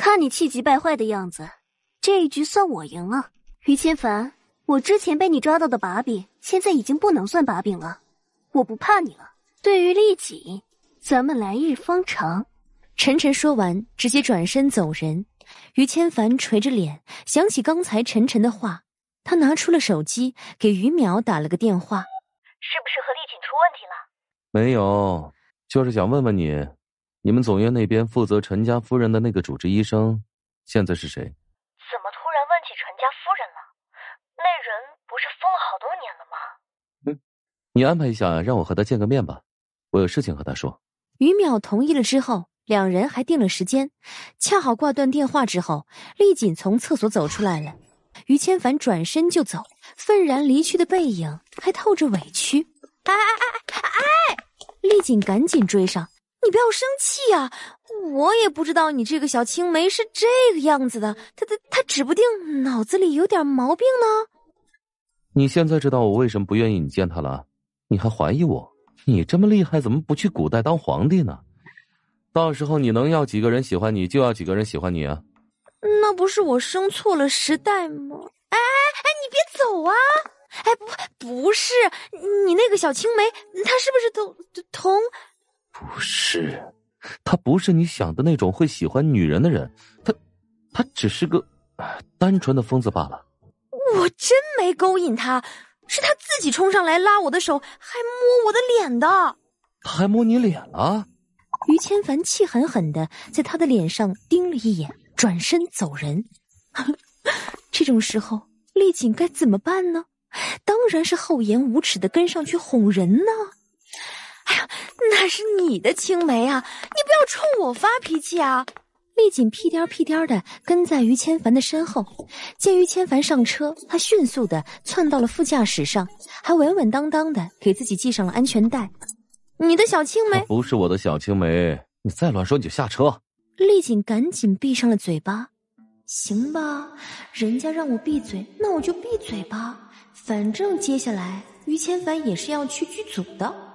看你气急败坏的样子，这一局算我赢了。于千帆，我之前被你抓到的把柄，现在已经不能算把柄了。我不怕你了。对于丽锦，咱们来日方长。晨晨说完，直接转身走人。于千帆垂着脸，想起刚才晨晨的话，他拿出了手机，给于淼打了个电话。是不是和丽锦出问题了？没有，就是想问问你。你们总院那边负责陈家夫人的那个主治医生，现在是谁？怎么突然问起陈家夫人了？那人不是疯了好多年了吗？嗯，你安排一下，让我和他见个面吧，我有事情和他说。于淼同意了之后，两人还定了时间，恰好挂断电话之后，丽锦从厕所走出来了。于千凡转身就走，愤然离去的背影还透着委屈。哎哎哎哎！丽锦赶紧追上。你不要生气呀！我也不知道你这个小青梅是这个样子的，她她她指不定脑子里有点毛病呢。你现在知道我为什么不愿意你见她了？你还怀疑我？你这么厉害，怎么不去古代当皇帝呢？到时候你能要几个人喜欢你，就要几个人喜欢你啊！那不是我生错了时代吗？哎哎哎，你别走啊！哎，不不是，你那个小青梅，她是不是同同？不是，他不是你想的那种会喜欢女人的人，他他只是个单纯的疯子罢了。我真没勾引他，是他自己冲上来拉我的手，还摸我的脸的。他还摸你脸了？于千凡气狠狠的在他的脸上盯了一眼，转身走人。这种时候，丽景该怎么办呢？当然是厚颜无耻的跟上去哄人呢。那是你的青梅啊！你不要冲我发脾气啊！丽锦屁颠屁颠的跟在于千帆的身后，见于千帆上车，她迅速的窜到了副驾驶上，还稳稳当当的给自己系上了安全带。你的小青梅？不是我的小青梅！你再乱说，你就下车！丽锦赶紧闭上了嘴巴。行吧，人家让我闭嘴，那我就闭嘴吧。反正接下来于千帆也是要去剧组的。